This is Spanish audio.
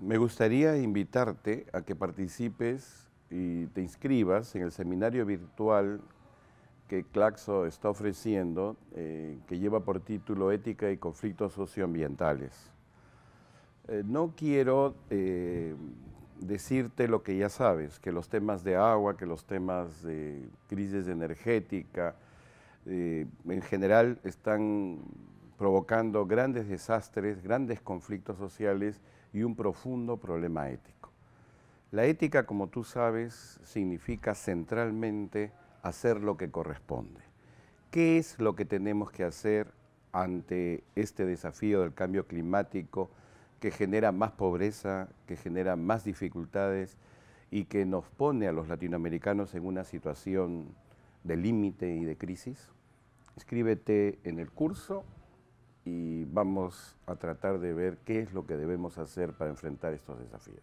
Me gustaría invitarte a que participes y te inscribas en el seminario virtual que Claxo está ofreciendo, eh, que lleva por título Ética y conflictos socioambientales. Eh, no quiero eh, decirte lo que ya sabes, que los temas de agua, que los temas de crisis energética, en general están provocando grandes desastres, grandes conflictos sociales y un profundo problema ético. La ética, como tú sabes, significa centralmente hacer lo que corresponde. ¿Qué es lo que tenemos que hacer ante este desafío del cambio climático que genera más pobreza, que genera más dificultades y que nos pone a los latinoamericanos en una situación de límite y de crisis? Escríbete en el curso y vamos a tratar de ver qué es lo que debemos hacer para enfrentar estos desafíos.